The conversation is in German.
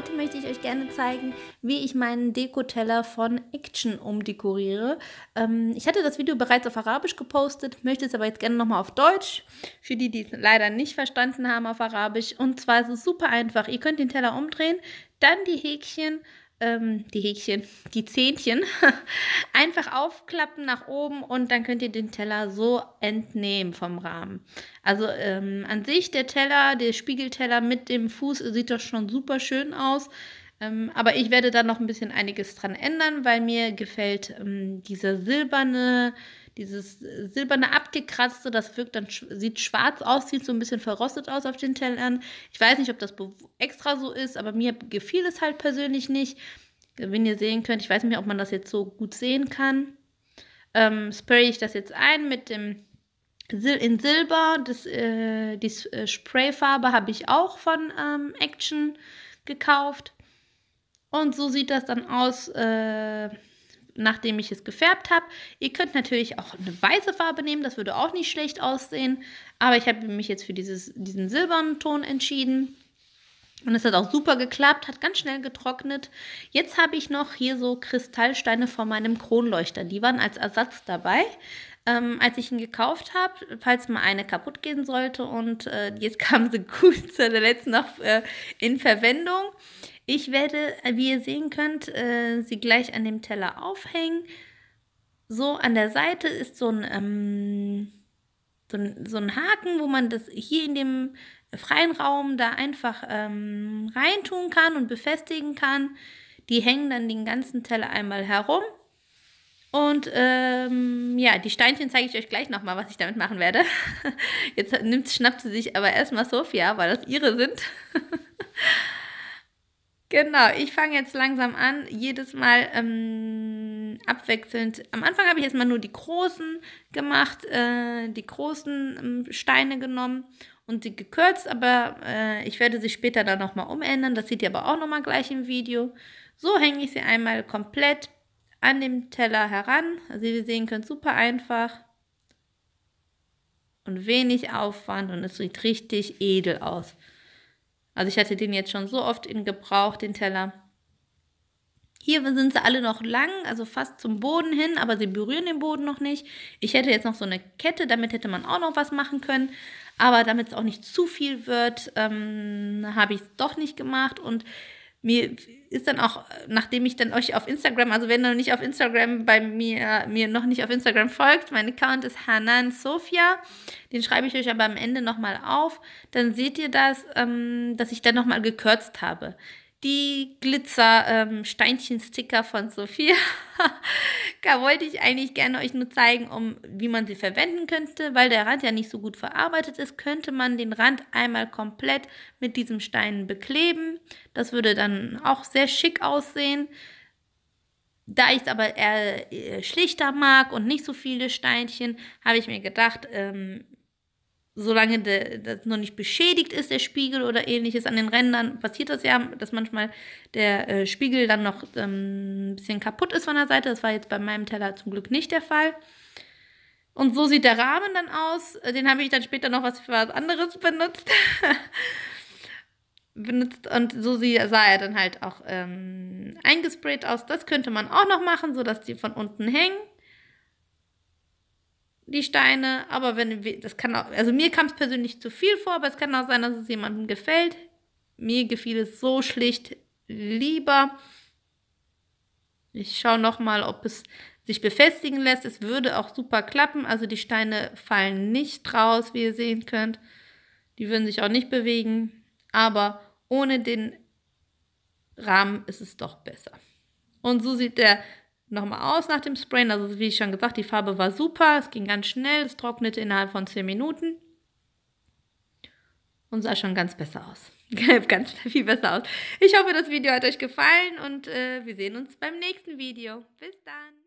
heute möchte ich euch gerne zeigen, wie ich meinen Dekoteller von Action umdekoriere. Ähm, ich hatte das Video bereits auf Arabisch gepostet, möchte es aber jetzt gerne nochmal auf Deutsch, für die, die es leider nicht verstanden haben auf Arabisch. Und zwar ist es super einfach. Ihr könnt den Teller umdrehen, dann die Häkchen ähm, die Häkchen, die Zähnchen, einfach aufklappen nach oben und dann könnt ihr den Teller so entnehmen vom Rahmen. Also ähm, an sich der Teller, der Spiegelteller mit dem Fuß sieht doch schon super schön aus. Ähm, aber ich werde da noch ein bisschen einiges dran ändern, weil mir gefällt ähm, dieser silberne dieses äh, silberne abgekratzte, das wirkt dann, sieht schwarz aus, sieht so ein bisschen verrostet aus auf den Tellern. Ich weiß nicht, ob das extra so ist, aber mir gefiel es halt persönlich nicht. Wenn ihr sehen könnt, ich weiß nicht, ob man das jetzt so gut sehen kann. Ähm, spray ich das jetzt ein mit dem Sil in Silber. Das, äh, die äh, Sprayfarbe habe ich auch von ähm, Action gekauft. Und so sieht das dann aus. Äh, nachdem ich es gefärbt habe. Ihr könnt natürlich auch eine weiße Farbe nehmen, das würde auch nicht schlecht aussehen. Aber ich habe mich jetzt für dieses, diesen silbernen Ton entschieden. Und es hat auch super geklappt, hat ganz schnell getrocknet. Jetzt habe ich noch hier so Kristallsteine von meinem Kronleuchter. Die waren als Ersatz dabei ähm, als ich ihn gekauft habe, falls mal eine kaputt gehen sollte. Und äh, jetzt kam sie gut zu der letzten noch äh, in Verwendung. Ich werde, äh, wie ihr sehen könnt, äh, sie gleich an dem Teller aufhängen. So an der Seite ist so ein, ähm, so ein, so ein Haken, wo man das hier in dem freien Raum da einfach ähm, reintun kann und befestigen kann. Die hängen dann den ganzen Teller einmal herum und ähm, ja, die Steinchen zeige ich euch gleich nochmal, was ich damit machen werde. Jetzt nimmt, schnappt sie sich aber erstmal Sophia, weil das ihre sind. genau, ich fange jetzt langsam an. Jedes Mal ähm, abwechselnd. Am Anfang habe ich erstmal nur die großen gemacht, äh, die großen ähm, Steine genommen und sie gekürzt, aber äh, ich werde sie später dann nochmal umändern. Das seht ihr aber auch nochmal gleich im Video. So hänge ich sie einmal komplett an dem Teller heran. Also wie wir sehen können, super einfach und wenig Aufwand und es sieht richtig edel aus. Also ich hatte den jetzt schon so oft in Gebrauch, den Teller. Hier sind sie alle noch lang, also fast zum Boden hin, aber sie berühren den Boden noch nicht. Ich hätte jetzt noch so eine Kette, damit hätte man auch noch was machen können. Aber damit es auch nicht zu viel wird, ähm, habe ich es doch nicht gemacht. Und mir ist dann auch, nachdem ich dann euch auf Instagram, also wenn ihr noch nicht auf Instagram bei mir, mir noch nicht auf Instagram folgt, mein Account ist Hanan Sofia, den schreibe ich euch aber am Ende nochmal auf, dann seht ihr das, ähm, dass ich dann nochmal gekürzt habe die Glitzer-Steinchen-Sticker ähm, von Sophia. da wollte ich eigentlich gerne euch nur zeigen, um, wie man sie verwenden könnte, weil der Rand ja nicht so gut verarbeitet ist, könnte man den Rand einmal komplett mit diesem Stein bekleben. Das würde dann auch sehr schick aussehen. Da ich es aber eher äh, schlichter mag und nicht so viele Steinchen, habe ich mir gedacht, ähm, solange de, das noch nicht beschädigt ist, der Spiegel oder ähnliches an den Rändern, passiert das ja, dass manchmal der äh, Spiegel dann noch ähm, ein bisschen kaputt ist von der Seite. Das war jetzt bei meinem Teller zum Glück nicht der Fall. Und so sieht der Rahmen dann aus. Äh, den habe ich dann später noch was für was anderes benutzt. benutzt und so sah er dann halt auch ähm, eingesprayt aus. Das könnte man auch noch machen, sodass die von unten hängen die Steine, aber wenn das kann auch, also mir kam es persönlich zu viel vor, aber es kann auch sein, dass es jemandem gefällt. Mir gefiel es so schlicht lieber. Ich schaue noch mal, ob es sich befestigen lässt. Es würde auch super klappen. Also die Steine fallen nicht raus, wie ihr sehen könnt. Die würden sich auch nicht bewegen. Aber ohne den Rahmen ist es doch besser. Und so sieht der nochmal aus nach dem Sprayen. Also wie ich schon gesagt, die Farbe war super, es ging ganz schnell, es trocknete innerhalb von 10 Minuten und sah schon ganz besser aus. ganz viel besser aus. Ich hoffe, das Video hat euch gefallen und äh, wir sehen uns beim nächsten Video. Bis dann!